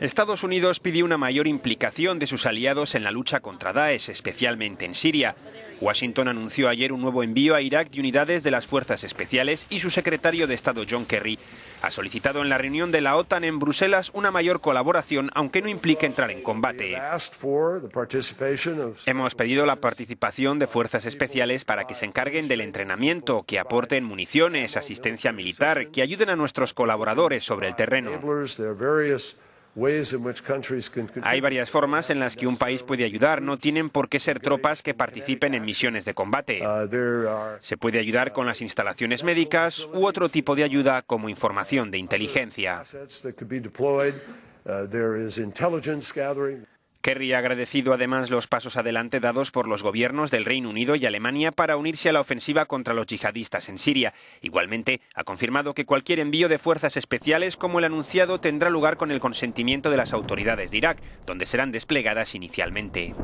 Estados Unidos pidió una mayor implicación de sus aliados en la lucha contra Daesh, especialmente en Siria. Washington anunció ayer un nuevo envío a Irak de unidades de las fuerzas especiales y su secretario de Estado John Kerry ha solicitado en la reunión de la OTAN en Bruselas una mayor colaboración, aunque no implique entrar en combate. Hemos pedido la participación de fuerzas especiales para que se encarguen del entrenamiento, que aporten municiones, asistencia militar, que ayuden a nuestros colaboradores sobre el terreno. Hay varias formas en las que un país puede ayudar. No tienen por qué ser tropas que participen en misiones de combate. Uh, Se puede ayudar con las instalaciones médicas u otro tipo de ayuda como información de inteligencia. Kerry ha agradecido además los pasos adelante dados por los gobiernos del Reino Unido y Alemania para unirse a la ofensiva contra los yihadistas en Siria. Igualmente, ha confirmado que cualquier envío de fuerzas especiales como el anunciado tendrá lugar con el consentimiento de las autoridades de Irak, donde serán desplegadas inicialmente.